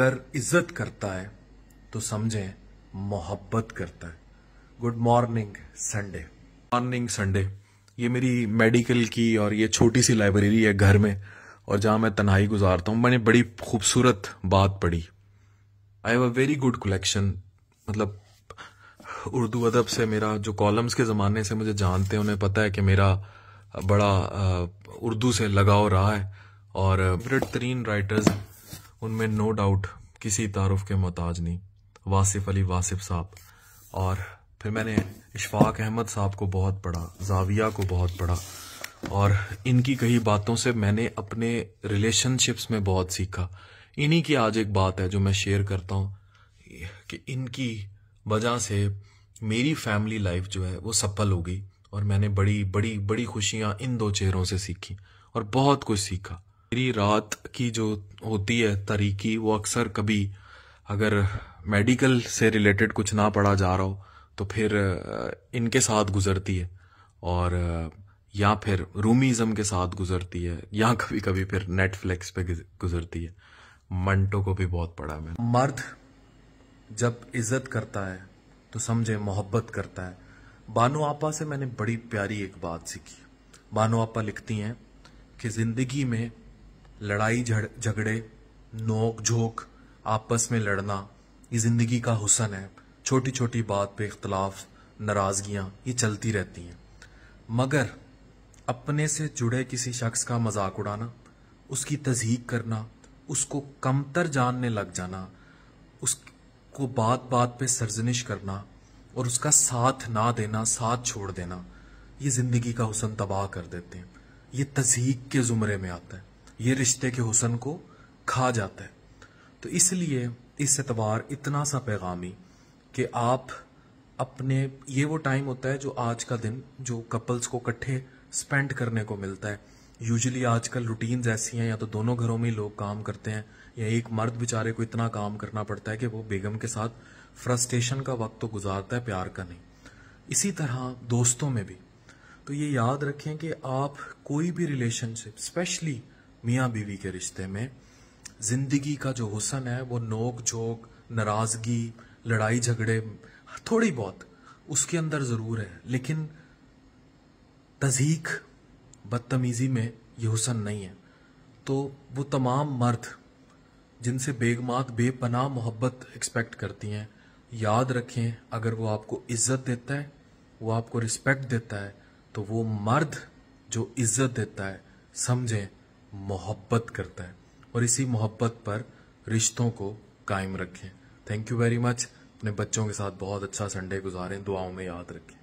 अगर इज्जत करता है तो समझे मोहब्बत करता है good morning Sunday morning Sunday ये मेरी मेडिकल की और ये छोटी सी लाइब्रेरी है घर में और जहां मैं तन्हाई गुजारता हूं मैंने बड़ी खूबसूरत बात पढ़ी I have a very good collection मतलब उर्दू अदब से मेरा जो कॉलम्स के ज़माने से मुझे जानते हैं उन्हें पता है कि मेरा बड़ा उर्दू से लगाव रहा है और फेवरेट तरीन राइटर्स उनमें नो डाउट किसी तारुफ के मोहताज नहीं वासिफ अली वासिफ साहब और फिर मैंने इशफाक अहमद साहब को बहुत पढ़ा जाविया को बहुत पढ़ा और इनकी कही बातों से मैंने अपने रिलेशनशिप्स में बहुत सीखा इन्हीं की आज एक बात है जो मैं शेयर करता हूँ कि इनकी वजह से मेरी फैमिली लाइफ जो है वो सफल हो गई और मैंने बड़ी बड़ी बड़ी खुशियाँ इन दो चेहरों से सीखी और बहुत कुछ सीखा मेरी रात की जो होती है तरीकी वो अक्सर कभी अगर मेडिकल से रिलेटेड कुछ ना पढ़ा जा रहा हो तो फिर इनके साथ गुजरती है और या फिर रूमीज़म के साथ गुजरती है या कभी कभी फिर नेटफ्लिक्स पे गुजरती है मंटो को भी बहुत पढ़ा मैं मर्द जब इज्जत करता है तो समझे मोहब्बत करता है बानो आपा से मैंने बड़ी प्यारी एक बात सीखी बानो आपा लिखती हैं कि ज़िंदगी में लड़ाई झगड़े नोक झोंक आपस में लड़ना ये ज़िंदगी का हुसन है छोटी छोटी बात पे इख्तलाफ नाराजगियां ये चलती रहती हैं मगर अपने से जुड़े किसी शख्स का मजाक उड़ाना उसकी तजीक करना उसको कमतर जानने लग जाना उसको बात बात पे सरजनिश करना और उसका साथ ना देना साथ छोड़ देना ये ज़िंदगी का हुसन तबाह कर देते हैं ये तजीक के ज़ुमरे में आता है ये रिश्ते के हुसन को खा जाता है तो इसलिए इस एतवार इतना सा पैगामी कि आप अपने ये वो टाइम होता है जो आज का दिन जो कपल्स को इकट्ठे स्पेंड करने को मिलता है यूजली आजकल रूटीन्स ऐसी हैं या तो दोनों घरों में लोग काम करते हैं या एक मर्द बेचारे को इतना काम करना पड़ता है कि वो बेगम के साथ फ्रस्ट्रेशन का वक्त तो गुजारता है प्यार का नहीं इसी तरह दोस्तों में भी तो ये याद रखें कि आप कोई भी रिलेशनशिप स्पेशली मियाँ बीवी के रिश्ते में ज़िंदगी का जो हुसन है वो नोक झोंक नाराज़गी लड़ाई झगड़े थोड़ी बहुत उसके अंदर ज़रूर है लेकिन तजीक बदतमीज़ी में ये हुसन नहीं है तो वो तमाम मर्द जिनसे बेगमात बेपनाह मोहब्बत एक्सपेक्ट करती हैं याद रखें अगर वो आपको इज्जत देता है वो आपको रिस्पेक्ट देता है तो वो मर्द जो इज्जत देता है समझें मोहब्बत करता है और इसी मोहब्बत पर रिश्तों को कायम रखें थैंक यू वेरी मच अपने बच्चों के साथ बहुत अच्छा संडे गुजारें दुआओं में याद रखें